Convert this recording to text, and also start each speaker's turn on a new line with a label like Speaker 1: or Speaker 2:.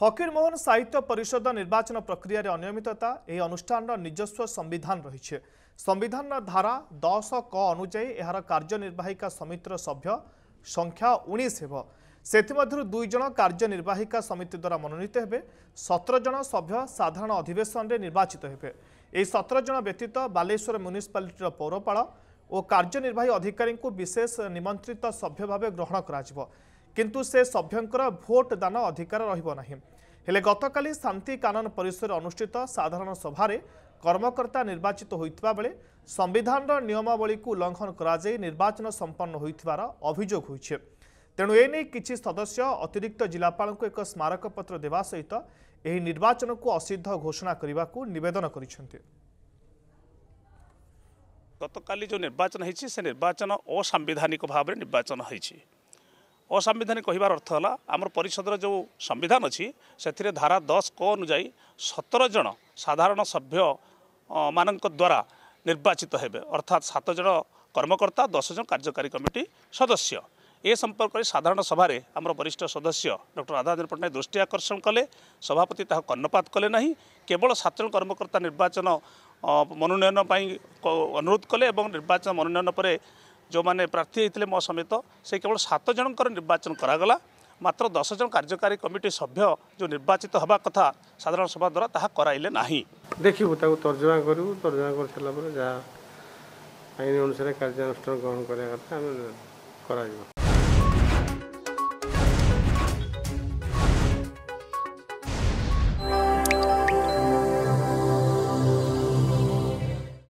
Speaker 1: ଫକୀରମୋହନ ସାହିତ୍ୟ ପରିଷଦ ନିର୍ବାଚନ ପ୍ରକ୍ରିୟାରେ ଅନିୟମିତତା ଏହି ଅନୁଷ୍ଠାନର ନିଜସ୍ୱ ସମ୍ବିଧାନ ରହିଛି ସମ୍ବିଧାନର ଧାରା ଦଶ କ ଅନୁଯାୟୀ ଏହାର କାର୍ଯ୍ୟନିର୍ବାହିକା ସମିତିର ସଭ୍ୟ ସଂଖ୍ୟା ଉଣେଇଶ ହେବ ସେଥିମଧ୍ୟରୁ ଦୁଇ ଦୁଇଜଣ କାର୍ଯ୍ୟନିର୍ବାହିକା ସମିତି ଦ୍ୱାରା ମନୋନୀତ ହେବେ ସତର ଜଣ ସଭ୍ୟ ସାଧାରଣ ଅଧିବେଶନରେ ନିର୍ବାଚିତ ହେବେ ଏହି ସତର ଜଣ ବ୍ୟତୀତ ବାଲେଶ୍ୱର ମ୍ୟୁନିସିପାଲିଟିର ପୌରପାଳ ଓ କାର୍ଯ୍ୟନିର୍ବାହୀ ଅଧିକାରୀଙ୍କୁ ବିଶେଷ ନିମନ୍ତ୍ରିତ ସଭ୍ୟ ଭାବେ ଗ୍ରହଣ କରାଯିବ କିନ୍ତୁ ସେ ସଭ୍ୟଙ୍କର ଭୋଟ ଦାନ ଅଧିକାର ରହିବ ନାହିଁ ହେଲେ ଗତକାଲି ଶାନ୍ତି କାନନ ପରିସରରେ ଅନୁଷ୍ଠିତ ସାଧାରଣ ସଭାରେ କର୍ମକର୍ତ୍ତା ନିର୍ବାଚିତ ହୋଇଥିବା ବେଳେ ସମ୍ବିଧାନର ନିୟମାବଳୀକୁ ଉଲ୍ଲଂଘନ କରାଯାଇ ନିର୍ବାଚନ ସମ୍ପନ୍ନ ହୋଇଥିବାର ଅଭିଯୋଗ ହୋଇଛି ତେଣୁ ଏ ନେଇ କିଛି ସଦସ୍ୟ ଅତିରିକ୍ତ ଜିଲ୍ଲାପାଳଙ୍କୁ ଏକ ସ୍ମାରକପତ୍ର ଦେବା ସହିତ ଏହି ନିର୍ବାଚନକୁ ଅସିଦ୍ଧ ଘୋଷଣା କରିବାକୁ ନିବେଦନ କରିଛନ୍ତି
Speaker 2: ଗତକାଲି ଯେଉଁ ନିର୍ବାଚନ ହୋଇଛି ସେ ନିର୍ବାଚନ ଅସାମ୍ବିଧାନିକ ଭାବରେ ନିର୍ବାଚନ ହୋଇଛି ଅସାମ୍ବିଧାନିକ କହିବାର ଅର୍ଥ ହେଲା ଆମର ପରିଷଦର ଯେଉଁ ସମ୍ବିଧାନ ଅଛି ସେଥିରେ ଧାରା ଦଶ କ ଅନୁଯାୟୀ ସତର ଜଣ ସାଧାରଣ ସଭ୍ୟ ମାନଙ୍କ ଦ୍ୱାରା ନିର୍ବାଚିତ ହେବେ ଅର୍ଥାତ୍ ସାତ ଜଣ କର୍ମକର୍ତ୍ତା ଦଶ ଜଣ କାର୍ଯ୍ୟକାରୀ କମିଟି ସଦସ୍ୟ ଏ ସମ୍ପର୍କରେ ସାଧାରଣ ସଭାରେ ଆମର ବରିଷ୍ଠ ସଦସ୍ୟ ଡକ୍ଟର ରାଧାନନ୍ଦ ପଟ୍ଟନାୟକ ଦୃଷ୍ଟି ଆକର୍ଷଣ କଲେ ସଭାପତି ତାହା କର୍ଣ୍ଣପାତ କଲେ ନାହିଁ କେବଳ ସାତଜଣ କର୍ମକର୍ତ୍ତା ନିର୍ବାଚନ ମନୋନୟନ ପାଇଁ ଅନୁରୋଧ କଲେ ଏବଂ ନିର୍ବାଚନ ମନୋନୟନ ପରେ ଯେଉଁମାନେ ପ୍ରାର୍ଥୀ ହୋଇଥିଲେ ମୋ ସମେତ ସେ କେବଳ ସାତ ଜଣଙ୍କର ନିର୍ବାଚନ କରାଗଲା ମାତ୍ର ଦଶ ଜଣ କାର୍ଯ୍ୟକାରୀ କମିଟି ସଭ୍ୟ ଯେଉଁ ନିର୍ବାଚିତ ହେବା କଥା ସାଧାରଣ ସଭା ଦ୍ୱାରା ତାହା କରାଇଲେ ନାହିଁ
Speaker 3: ଦେଖିବୁ ତାକୁ ତର୍ଜମା କରିବୁ ତର୍ଜମା କରିସାରିଲା ପରେ ଯାହା ଆଇନ ଅନୁସାରେ କାର୍ଯ୍ୟାନୁଷ୍ଠାନ ଗ୍ରହଣ କରିବା କଥା ଆମେ କରାଯିବ